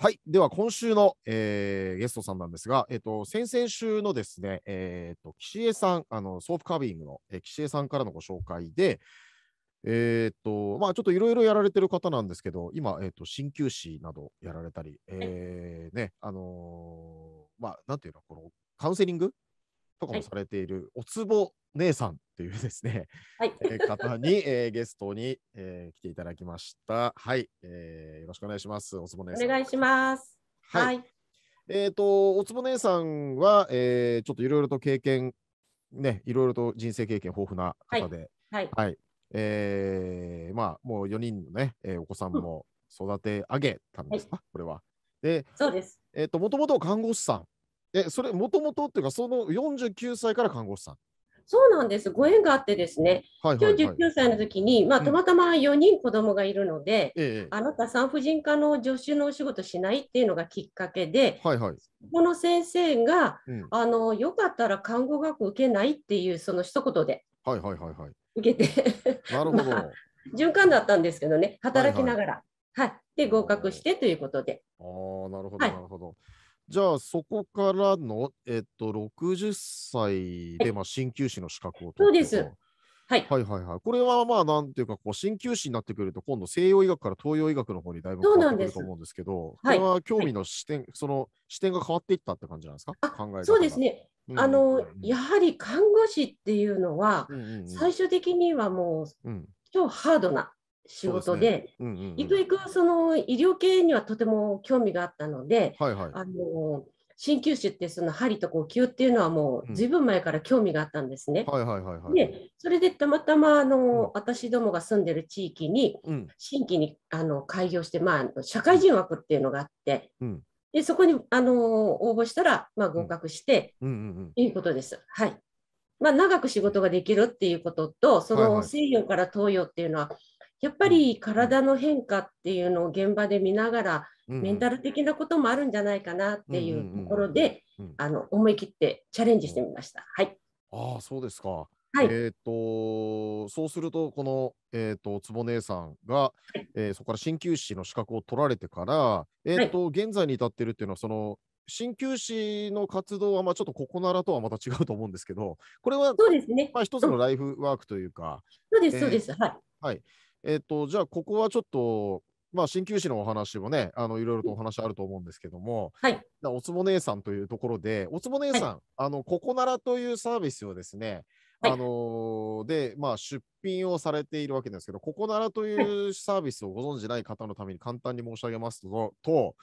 はい。では、今週の、えー、ゲストさんなんですが、えっ、ー、と、先々週のですね、えっ、ー、と、岸江さん、あの、ソープカービングの、えー、岸江さんからのご紹介で、えっ、と、まあ、ちょっといろいろやられてる方なんですけど、今、えっ、と、鍼灸師などやられたり、えー、ね、あのー、まあ、なんていうの、この、カウンセリングとかもされている、おつぼ姉さんというですね、はい、えー、方に、えー、ゲストに、えー、来ていただきました。はい、えー、よろしくお願いします。おつぼ姉さん。お願いします。はい。はい、えっ、ー、と、おつぼ姉さんは、えー、ちょっといろいろと経験、ね、いろいろと人生経験豊富な方で、はい。はい、はい、えー、まあ、もう4人のね、えー、お子さんも育て上げたんですか、うん、これは。で、そうです。えっ、ー、と、もともと看護師さん。え、それ、もともとっていうか、その49歳から看護師さん。そうなんです。ご縁があってですね、はいはいはい、99歳の時に、まあ、たまたま4人子供がいるので、うんあなた産婦人科の助手のお仕事しないっていうのがきっかけで、はいはい、この先生が、うん、あのよかったら看護学受けないっていうその一言で、はいはいはいはい、受けてなるほど、循環だったんですけどね、働きながら。はい、はいはい、で合格してということで。あなるほど、なるほど。はいじゃあ、そこからの、えっと、60歳で、まあ、鍼灸師の資格を取ってそうです。はい、はいはいはいこれはまあなんていうかこう鍼灸師になってくると今度西洋医学から東洋医学の方にだいぶ変わってくると思うんですけどこれは興味の視点、はい、その視点が変わっていったって感じなんですか考えそうですね、うん、あのやはり看護師っていうのは、うんうんうん、最終的にはもう、うん、超ハードな仕事で、ねうんうんいくいくその医療系にはとても興味があったので、はいはい、あの鍼灸師ってその針と呼吸っていうのはもうずいぶん前から興味があったんですね。はいはいはいはい、でそれでたまたまあの、うん、私どもが住んでる地域に、新規にあの開業して、まあ、社会人枠っていうのがあって、でそこにあの応募したら、まあ、合格して、うんうんうん、いうことです。はいまあ、長く仕事ができるっていうこととその西洋から東洋っていうのは、はいはいやっぱり体の変化っていうのを現場で見ながら、メンタル的なこともあるんじゃないかなっていうところで、あの思い切ってチャレンジしてみました。はい。ああ、そうですか。はい、えっ、ー、とそうするとこのえっ、ー、と坪姉さんが、はい、えー、そこから鍼灸師の資格を取られてからえっ、と、はい、現在に至ってるっていうのはその鍼灸師の活動はまあちょっとここならとはまた違うと思うんですけどこれはそうですねまあ一つのライフワークというか、そうですそうです、はいはいえっ、ー、と、じゃあ、ここはちょっと、まあ、鍼灸師のお話もね、あのいろいろとお話あると思うんですけども、はい、おつぼ姉さんというところで、おつぼ姉さん、はい、あのここならというサービスをですね、はい、あので、まあ、出品をされているわけですけど、ここならというサービスをご存じない方のために簡単に申し上げますと、と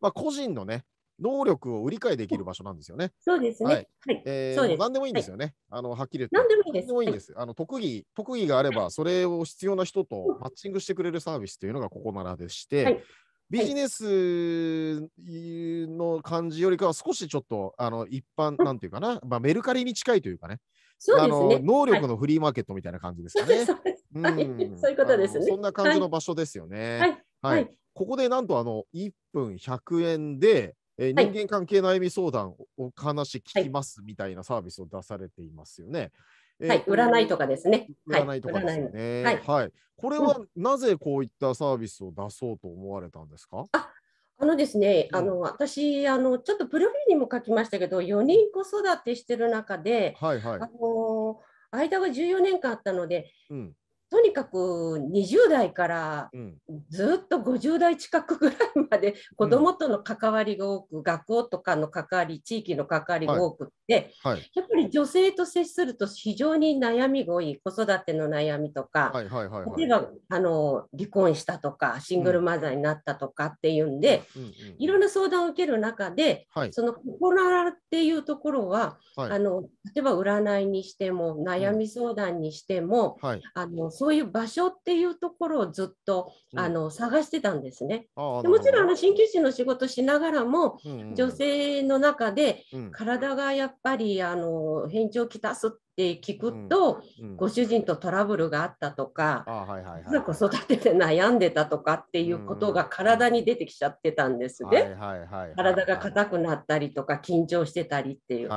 まあ、個人のね、能力を売り買いできる場所なんですよね。そうですね。はい。はい、えー、何でもいいんですよね。はい、あのはっきり言って。何でもいいです。何でもいいんです。あの特技特技があればそれを必要な人とマッチングしてくれるサービスというのがここならでして。はいビジネスの感じよりかは少しちょっとあの一般なんていうかな、まあ、メルカリに近いというかねそうですね能力のフリーマーケットみたいな感じですかね。そういうことですね。そんな感じの場所ですよね。はい、はいここでなんとあの1分100円でえー、人間関係悩み相談お話聞きますみたいなサービスを出されていますよね。はい、占いとかですね。占いとかですね。はい、はい、これはなぜこういったサービスを出そうと思われたんですか。あ、あのですね、あの、私あのちょっとプロフィールにも書きましたけど、4人子育てしてる中で、はいはい、あの間が14年間あったので、うん、とにかく20代からずっと50代近くぐらいまで子どもとの関わりが多く、うん、学校とかの関わり地域の関わりが多くって、はいはい、やっぱり女性と接すると非常に悩みが多い子育ての悩みとか、例えばあの離婚したとかシングルマザーになったとかっていうんで、うんうんうん、いろんな相談を受ける中で、はい、その心っていうところは、あの例えば占いにしても悩み相談にしても、あのそういう場所っていうところをずっと、あの探してたんですね。でもちろんあの鍼灸師の仕事しながらも、女性の中で体がやっぱりあの変調をきたすっって聞くと、うんうん、ご主人とトラブルがあったとか、子育てで悩んでたとかっていうことが体に出てきちゃってたんですね。体が硬くなったりとか緊張してたりっていう。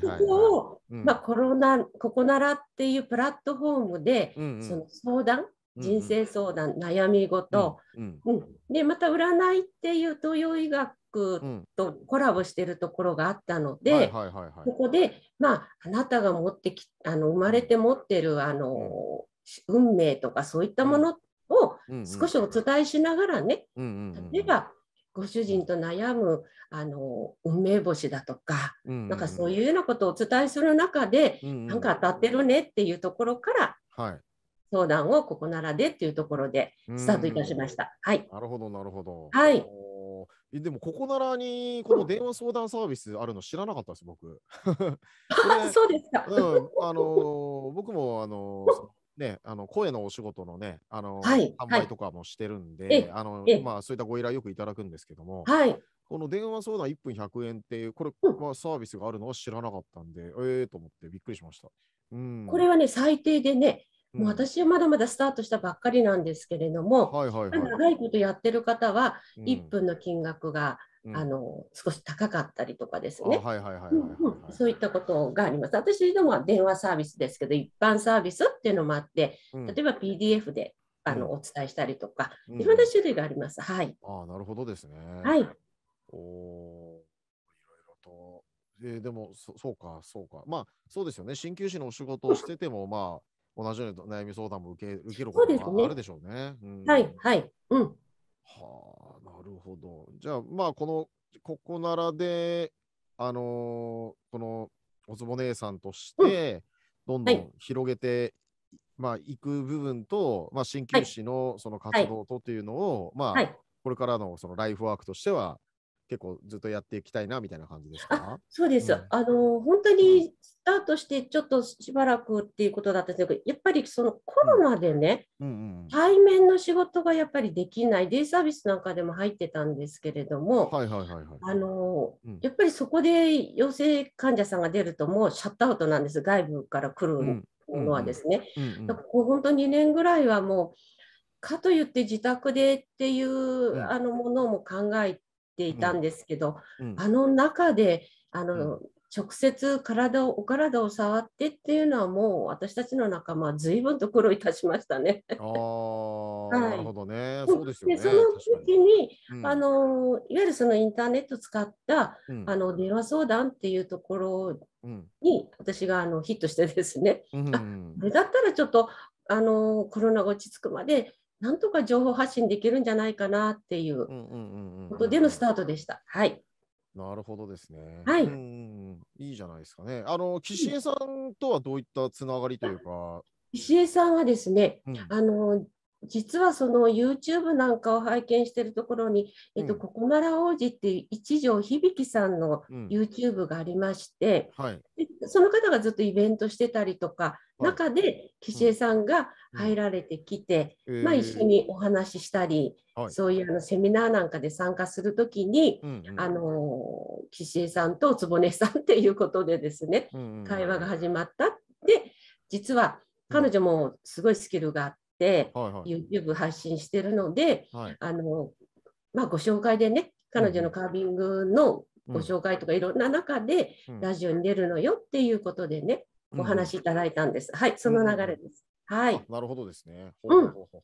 そこを、うん、まあ、コロナここならっていうプラットフォームで、うんうん、その相談人生相談、うん、悩み事、うんでまた占いっていう東洋医学とコラボしてるところがあったので、ここで、まあ、あなたが持ってきあの生まれて持ってるあの、運命とかそういったものを少しお伝えしながらね、例えばご主人と悩むあの運命星だとか、なんかそういうようなことをお伝えする中で、何、うん、か当たってるねっていうところから、はい、相談をここならでっていうところでスタートいたしました。はい。なるほど、なるほど。はい。でもここならにこの電話相談サービスあるの知らなかったです僕。そうですか。うん、あのー、僕もあのーね、あの声のお仕事のね、あの、はい、販売とかもしてるんで、はい、あの、まあ、そういったご依頼よくいただくんですけども、はい、この電話相談1分100円っていう、これ、まあ、サービスがあるのは知らなかったんで、ええー、と思ってびっくりしました。うん、これはね、最低でね、もう私はまだまだスタートしたばっかりなんですけれども、はいはいはい、長いことやってる方は1分の金額が、うん、あの少し高かったりとかですね、そういったことがあります。私どもは電話サービスですけど、一般サービスっていうのもあって、例えば PDF であの、うん、お伝えしたりとか、いろんな種類があります。はい。あなるほどですね。はい。おお、いろいろと。えー、でもそ、そうか、そうか。まあ、そうですよね。鍼灸師のお仕事をしてても、まあ、同じように悩み相談も受け受けることがあるでしょうね。うねうん、はいはい。うん、はあなるほど。じゃあまあこのここならであのー、このおつぼ姉さんとして、どんどん広げて、はい、まあ行く部分と、まあ、鍼灸師のその活動とっていうのを、はい、まあ、はい、これからのそのライフワークとしては結構ずっとやっていきたいなみたいな感じですかそうです、うん、あの本当にスタートしてちょっとしばらくっていうことだったんですけどやっぱりそのコロナでね、対面の仕事がやっぱりできないデイサービスなんかでも入ってたんですけれども、はいはいはいはい、あのやっぱりそこで陽性患者さんが出るともうシャットアウトなんです外部から来るのはですね。うここ本当2年ぐららいはもうかといって自宅でっていう、あのものも考えていたんですけど、うんうん、あの中であの、直接体をお体を触ってっていうのはもう私たちの仲間随分と苦労いたしましたね。はい、なるほどね。そうですよね。その時に、うん、あのいわゆるそのインターネット使った、うん、あの電話相談っていうところに、私があのヒットしてですね、うん、あれだったらちょっとあのコロナが落ち着くまでなんとか情報発信できるんじゃないかなっていうことでのスタートでした。はい。なるほどですね。はい。いいじゃないですかね。あの岸江さんとはどういったつながりというか。岸江さんはですね、うん、あの実はその YouTube なんかを拝見してるところに、えっと、ここなら王子っていう一条響さんの YouTube がありまして、うんはい、その方がずっとイベントしてたりとか、はい、中で岸江さんが入られてきて、うん、まあ、一緒にお話ししたり、えー、そういうあのセミナーなんかで参加するときに、はい、あの岸江さんと坪根さんっていうことでですね、うんうん、会話が始まった。で実は彼女もすごいスキルがあっ、はいはい、YouTube 発信してるので、はい、あのまあ、ご紹介でね彼女のカービングのご紹介とかいろんな中で、ラジオに出るのよっていうことでね、お話しいただいたんです。はい、その流れです。はい。なるほどですね。ほうほうほう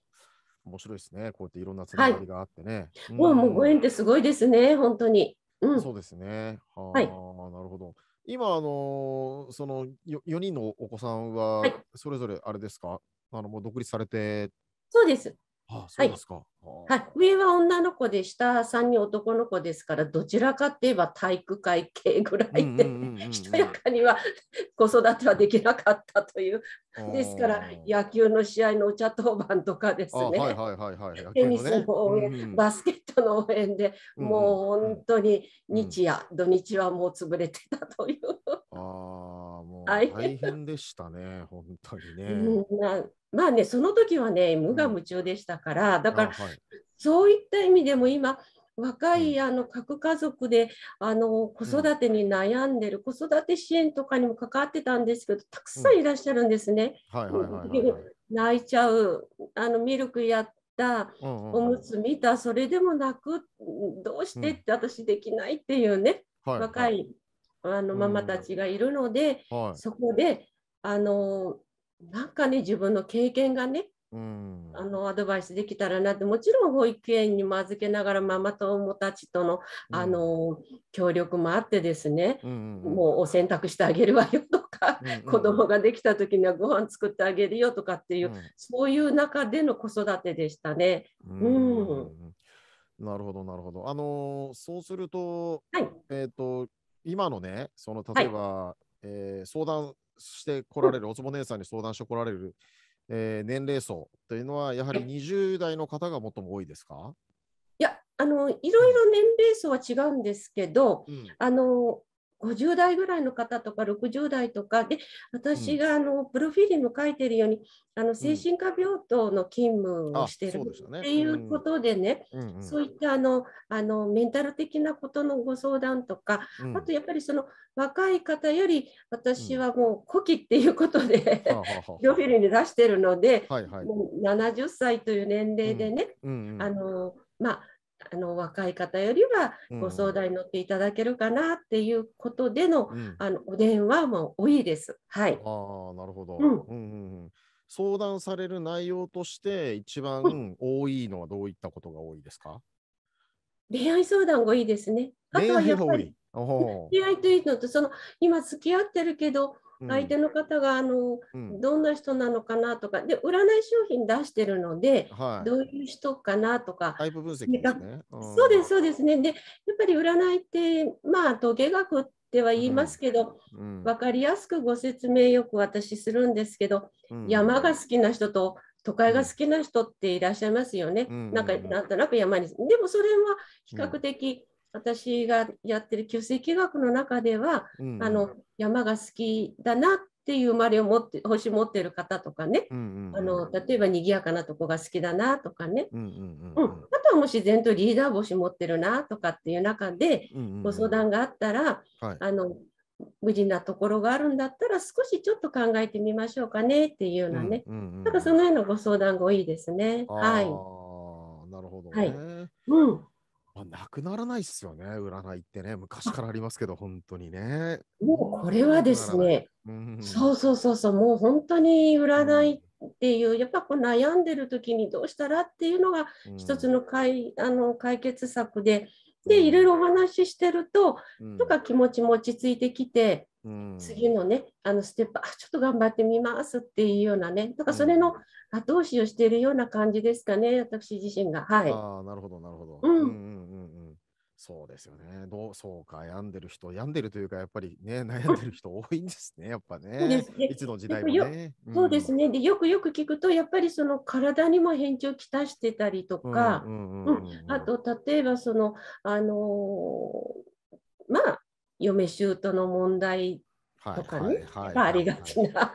面白いですね。こうやっていろんなつながりがあってね。はい、もうもうご縁ってすごいですね。本当に。うん、そうですね。は、はい、なるほど。今あのー、その四人のお子さんはそれぞれあれですか、あのもう独立されて。そうです。あそうですか、はい、はい、上は女の子で下3人男の子ですからどちらかといえば体育会系ぐらいでしとやかには子育てはできなかったというですから野球の試合のお茶当番とかですね、テニスの応援、うんん、バスケットの応援で、うん、もう本当に日夜、うん、土日はもう潰れてたという。あ 大変でしたね、本当にね。まあね、その時はね、無我夢中でしたから、うん、だから、はい、そういった意味でも今、若いあの核家族であの子育てに悩んでる、子育て支援とかにも関わってたんですけどたくさんいらっしゃるんですね。泣いちゃうあのミルクやったおむつ見たそれでも泣くどうしてって私できないっていうね、若いあのママたちがいるので、うんはい、そこであのなんかね自分の経験がね、うん、あのアドバイスできたらなってもちろん保育園にも預けながらママ友たちとの,、あの協力もあってですね、うんうん、もうお洗濯してあげるわよとか、うんうん、子供ができた時にはご飯作ってあげるよとかっていう、うん、そういう中での子育てでしたね。うんなるほどなるほど。あのー、そうすると、はい、えっ、ー、と今のね、その例えば、はい、えー、相談してこられる、おつぼ姉さんに相談してこられる、えー、年齢層というのは、やはり20代の方が最も多いですかいやあの、いろいろ年齢層は違うんですけど、うん、あの50代ぐらいの方とか60代とかで私があのプロフィールにも書いてるようにあの精神科病棟の勤務をしてるっていうことでね、そういったあのあのメンタル的なことのご相談とか、あとやっぱりその若い方より私はもう古希っていうことで、プロフィールに出してるので、もう70歳という年齢でね、あのまああの若い方よりはご相談に乗っていただけるかなっていうことでのうん、あのお電話も多いです。はい、あなるほど、うん、うんうん相談される内容として一番多いのはどういったことが多いですか、うん、恋愛相談が多いですね。あとはやっ恋愛というのとその今付き合ってるけど相手の方があの、うん、どんな人なのかなとかで占い商品出してるので、はい、どういう人かなとかタイプ分析、ね、そうですそうですねでやっぱり占いってまあ統計学っては言いますけど、うん、分かりやすくご説明よく私するんですけど、うん、山が好きな人と都会が好きな人っていらっしゃいますよね、うん、なんかなんとなく山にでもそれは比較的、私がやってる旧水器学の中では、うん、あの山が好きだなっていう生まれを持って星持ってる方とかね、うんうん、あの例えば賑やかなとこが好きだなとかね、うんあとはもう自然とリーダー星持ってるなとかっていう中でご相談があったら、はい、あの無理なところがあるんだったら少しちょっと考えてみましょうかねっていうようなね、うんう、うん、そのようなご相談が多いですね。はい。なるほど、ね、はい。うん。まあ、なくならないですよね、占いってね、昔からありますけど、本当にね。もうこれはですね、うん、そうそうそうそう、もう本当に占いっていう、うん、やっぱこう悩んでる時にどうしたらっていうのが、一つの解うん、あの解決策で、でいろいろお話ししてると、うん、とか気持ちも落ち着いてきて、うん、次のねあのステップあちょっと頑張ってみますっていうようなねとかそれの後押しをしているような感じですかね私自身がはい。あなるほどなるほど。うんうんうんうんそうですよね。どうそうか、病んでる人、病んでるというか、やっぱりね、悩んでる人多いんですね、やっぱね。いつの時代もね。そうですね、で。よくよく聞くと、やっぱりその体にも変調をきたしてたりとか、あと、例えばその、あのー、まあ、嫁姑の問題とかね、ありがちな。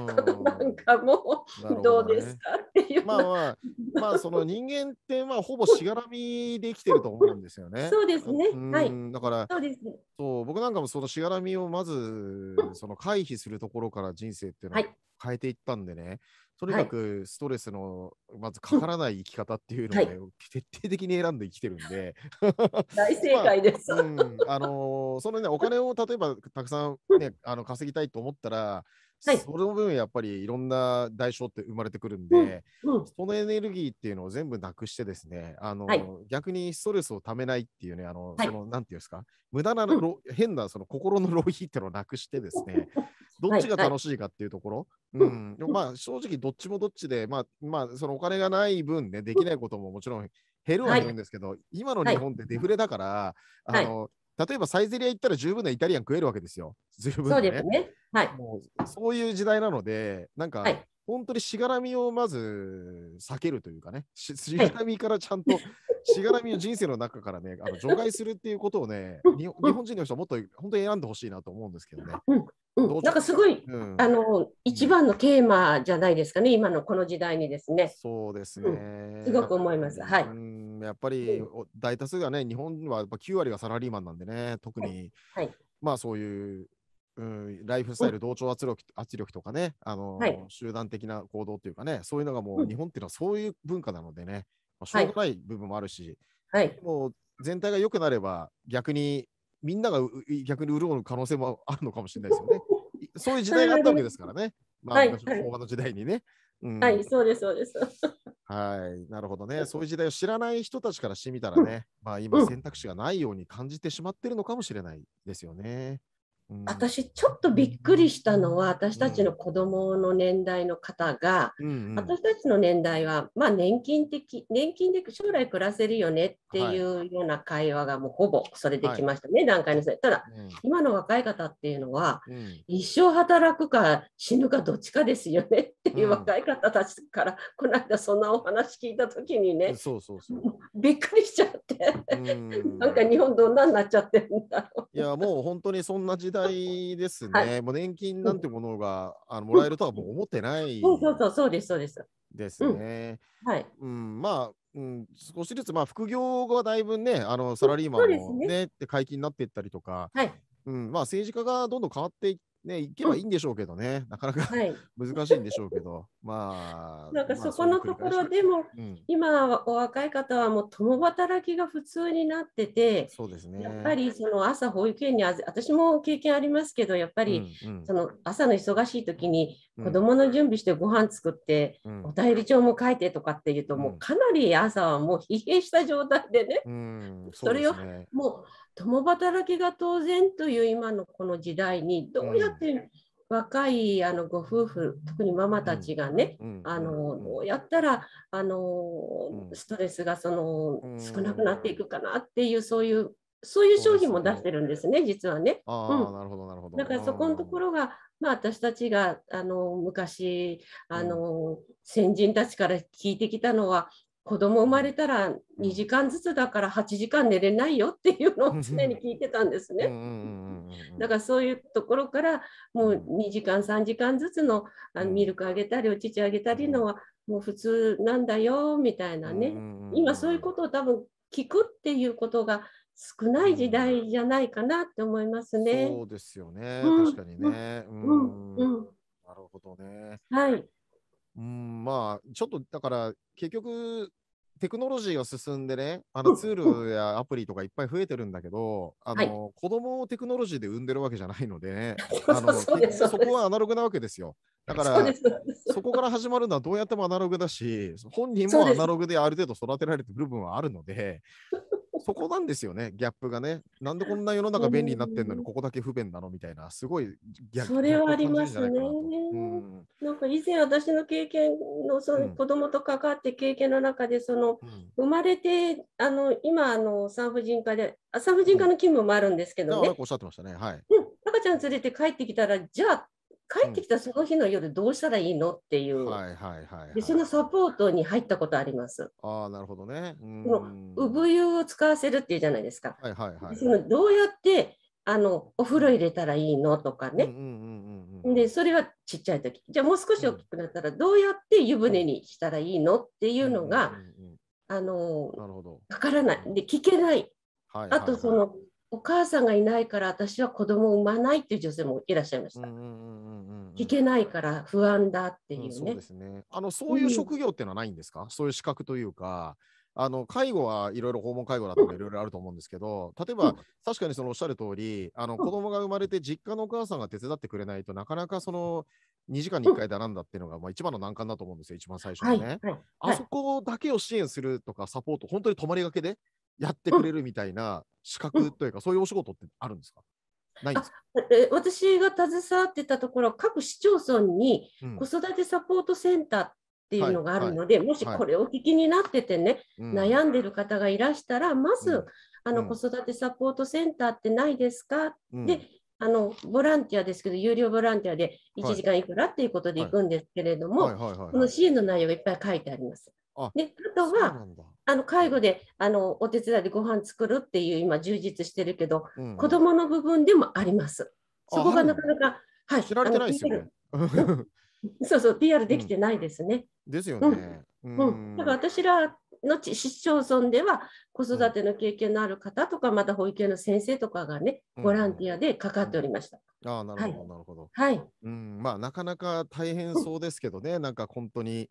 ことなんかも、うどうですか、っていうまあまあまあその人間ってまあほぼしがらみで生きてると思うんですよね。そうですね。はい。だからそうです、ね、そう僕なんかもそのしがらみをまずその回避するところから人生っていうのは変えていったんでね。はいとにかくストレスの、まずかからない生き方っていうのをね、はい、徹底的に選んで生きてるんで大正解です、まあ、うん、あのー、そのねお金を例えばたくさん、ね、あの稼ぎたいと思ったらはい、その分やっぱりいろんな代償って生まれてくるんで、うんうん、そのエネルギーっていうのを全部なくしてですねあの、はい、逆にストレスをためないっていうねあの、はい、そのなんていうんですか無駄な、うん、変なその心の浪費っていうのをなくしてですね どっちが楽しいかっていうところ、はいはい、うんまあ、正直どっちもどっちで、まあまあ、そのお金がない分ねできないことももちろん減るは減るんですけど、はい、今の日本ってデフレだから、あの例えばサイゼリア行ったら十分なイタリアン食えるわけですよ。十分、ね、そうですね。はい。もうそういう時代なので、なんか、はい、本当にしがらみをまず避けるというかね、ししがらみからちゃんと、はい、しがらみを人生の中からね、あの除外するっていうことをね、日本人の人はもっと本当に選んでほしいなと思うんですけどね。うん、うん、なんかすごい、うん、あの一番のテーマじゃないですかね、今のこの時代にですね。そうですね、うん、すごく思います。はい、やっぱり大多数がね、日本はやっぱ9割がサラリーマンなんでね、特に、はい、はい、まあそういう、うん、ライフスタイル、同調圧力,、圧力とかねあの、はい、集団的な行動というかね、そういうのがもう日本っていうのはそういう文化なのでね、まあ、しょうがない部分もあるし、はい、もう全体が良くなれば逆にみんなが逆に潤う可能性もあるのかもしれないですよね。そういう時代があったわけですからね。まあ、はい、昭和の時代にね。はい、そうです、そうです。はい、なるほどね。そういう時代を知らない人たちからしてみたらね、まあ今選択肢がないように感じてしまってるのかもしれないですよね。私ちょっとびっくりしたのは私たちの子どもの年代の方が、うんうん、私たちの年代は、まあ、年金的年金で将来暮らせるよねっていうような会話がもうほぼそれできましたね、はい、段階のせいただ、うん、今の若い方っていうのは、うん、一生働くか死ぬかどっちかですよねっていう若い方たちから、この間そんなお話聞いた時にねびっくりしちゃって、うん、なんか日本どんなになっちゃってるんだろう。いやもう本当にそんな時代代ですね、はい、もう年金なんてものが、あのもらえるとはもう思ってない、そうそうそうですそうですですね、はい、うん、まあうん、少しずつ、まあ、副業がだいぶね、あのサラリーマンもねねって解禁になっていったりとか、はいうんまあ、政治家がどんどん変わっていっね、行けばいいんでしょうけどね、なかなか、はい、難しいんでしょうけど、まあ。なんかそこのところでも、うん、今お若い方はもう共働きが普通になってて、そうですね、やっぱりその朝保育園に私も経験ありますけど、やっぱり、その朝の忙しい時に子供の準備してご飯作って、うん、お便り帳も書いてとかっていうと、うん、もうかなり朝はもう疲弊した状態でね、そでねそれをもう共働きが当然という今のこの時代にどうやって若いあのご夫婦特にママたちがね、あのどうやったらあのストレスがその少なくなっていくかなっていうそういうそういう商品も出してるんですね、実はね。うん、なるほど、なるほど。だからそこのところが、まあ、私たちがあの昔あの、うん、先人たちから聞いてきたのは、子供生まれたら2時間ずつだから8時間寝れないよっていうのを常に聞いてたんですね。だからそういうところからもう2時間3時間ずつのあのミルクあげたりお乳あげたりのはもう普通なんだよみたいなね今そういうことを多分聞くっていうことが少ない時代じゃないかなって思いますね。そうですよね、うん、確かにね。うん、うん、なるほどね。はい。うん、まあ、ちょっとだから、結局、テクノロジーが進んでね、あのツールやアプリとかいっぱい増えてるんだけど、あの、はい、子供をテクノロジーで産んでるわけじゃないので、あのそこはアナログなわけですよ。だからそこから始まるのはどうやってもアナログだし、本人もアナログである程度育てられてる部分はあるので、そこなんですよね、ギャップがね。なんでこんな世の中便利になってんのに、ここだけ不便なのみたいな、すごいそれはありますね。うん、なんか以前、私の経験のその子供と関わって経験の中で、その、うん、生まれて、あの今あの産婦人科で、産婦人科の勤務もあるんですけどね。うん、おっしゃってましたね。はい、赤ちゃん連れて帰ってきたら、じゃあ帰ってきたその日の夜どうしたらいいのっていう、はいはいはい、はい、でそのサポートに入ったことあります。ああなるほどね。うん産湯を使わせるっていうじゃないですか。はいはいはい、そのどうやってあのお風呂入れたらいいのとかね。でそれはちっちゃい時じゃあもう少し大きくなったらどうやって湯船にしたらいいのっていうのが、うんうんうん、あのなるほどかからないで聞けない。はいはいはい、あとそのお母さんがいないから私は子供を産まないっていう女性もいらっしゃいました。聞けないから不安だっていうね。うん、そう、ね、あのそういう職業っていうのはないんですか、うん、そういう資格というか。あの介護はいろいろ訪問介護だとかいろいろあると思うんですけど、例えば、確かにそのおっしゃる通り、あの子供が生まれて実家のお母さんが手伝ってくれないとなかなかその2時間に1回だなんだっていうのが、まあ、一番の難関だと思うんですよ、一番最初のね。はいはいはい、あそこだけを支援するとか、サポート、本当に泊まりがけでやってくれるみたいな資格というか、そういうお仕事ってあるんですかないんですか私が携わってたところ、各市町村に子育てサポートセンターっていうのがあるので、もしこれをお聞きになっててね、悩んでる方がいらしたら、まず、あの子育てサポートセンターってないですか、であのボランティアですけど、有料ボランティアで1時間いくらっていうことで行くんですけれども、この支援の内容がいっぱい書いてあります。であとはあの介護であのお手伝いでご飯作るっていう今充実してるけど、うん、子どもの部分でもあります。そこがなかなか、はい、知られてないですよね。そうそう PR できてないですね。うん、ですよね。うん、うん、だから私らの市町村では子育ての経験のある方とか、また保育園の先生とかがね、ボランティアでかかっておりました。うんうん、あなるほど、なるほど。はい。うん、まあ、なかなか大変そうですけどね、なんか本当に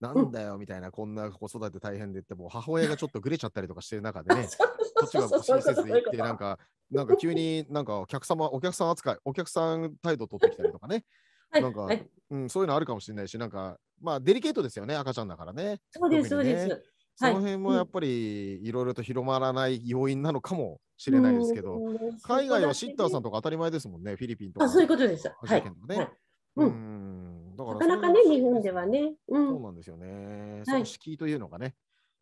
なんだよみたいな、こんな子育て大変でって、もう母親がちょっとぐれちゃったりとかしてる中でね、こっちが親切に行って、なんか、なんか急になんかお客様、お客さん扱い、お客さん態度取ってきたりとかね、なんか、うん、そういうのあるかもしれないし、なんか、まあ、デリケートですよね、赤ちゃんだからね。そうです、そうです。その辺もやっぱりいろいろと広まらない要因なのかもしれないですけど、海外はシッターさんとか当たり前ですもんね、フィリピンとか。そういうことです。はい。うん、だからなかなかね、日本ではね、うん、そうなんですよね。その敷居というのがね。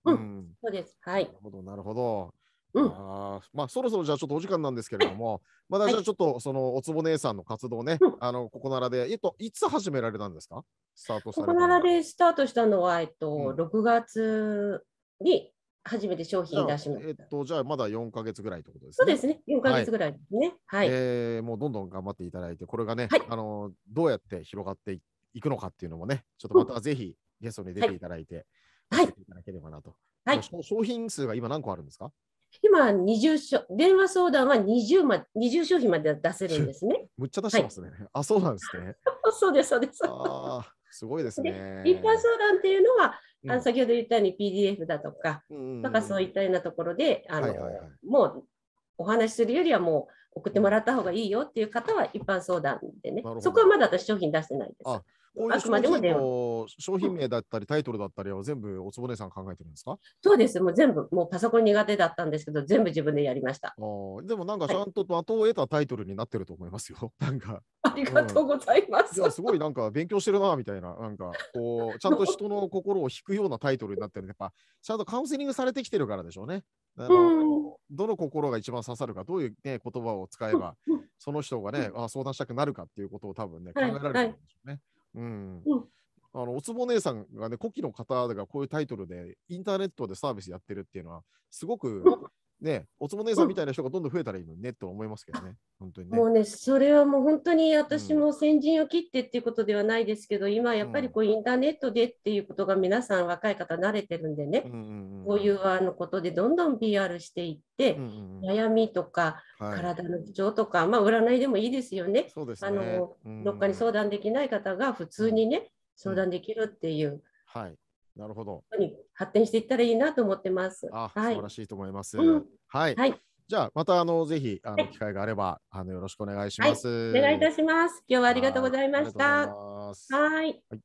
はい、うん、そうです。はい。なるほど、なるほど。うん、あまあそろそろじゃあちょっとお時間なんですけれども、まだじゃあちょっとそのおつぼ姉さんの活動ね、はい、あのここならで、えっと、いつ始められたんですかスタートされここならでスタートしたのは、えっと、うん、6月に初めて商品出しましえっと、じゃあまだ4か月ぐらいってことですね。そうですね、4か月ぐらいですね。はい、はえもうどんどん頑張っていただいて、これがね、はい、あのどうやって広がっていっいくのかっていうのもね、ちょっとまたぜひゲストに出ていただいて、はい、いただければなと。はい、商品数が今何個あるんですか今20ょ、電話相談は 20, ま20商品まで出せるんですね。むっちゃ出してますね。はい、あ、そうなんですね。そうです、そうです。ああ、すごいですね。一般相談っていうのは、うん、あの先ほど言ったように PDF だとか、うん、なんかそういったようなところで、あの、もうお話しするよりはもう送ってもらった方がいいよっていう方は一般相談でね、そこはまだ私商品出してないです。こういう商品の商品名だったりタイトルだったりは全部おつぼねさん考えてるんですかそうです、もう全部、もうパソコン苦手だったんですけど、全部自分でやりました。あでもなんかちゃんと的を得たタイトルになってると思いますよ、なんか。ありがとうございます。うん、いや、すごいなんか勉強してるなみたいな、なんかこう、ちゃんと人の心を引くようなタイトルになってるやっぱ、ちゃんとカウンセリングされてきてるからでしょうね。うん、どの心が一番刺さるか、どういう、ね、言葉を使えば、その人がね、あ相談したくなるかっていうことを多分ね、考えられるんでしょうね。はいはいうん、あのおつぼ姉さんがね、古希の方がこういうタイトルでインターネットでサービスやってるっていうのは、すごくね、おつも姉さんみたいな人がどんどん増えたらいいのにねと思いますけどね、本当に、ね、もうね、それはもう本当に私も先陣を切ってっていうことではないですけど、うん、今やっぱりこうインターネットでっていうことが皆さん若い方慣れてるんでね、こういうあのことでどんどん PR していって、うんうん、悩みとか、体の不調とか、まあ占いでもいいですよね。あの、どっかに相談できない方が普通にね、相談できるっていう。はいなるほど。発展していったらいいなと思ってます。あ、はい、素晴らしいと思います。うん、はい。はいじゃあまたあのぜひあの機会があればあのよろしくお願いします、はい、お願いいたします。今日はありがとうございました。はい。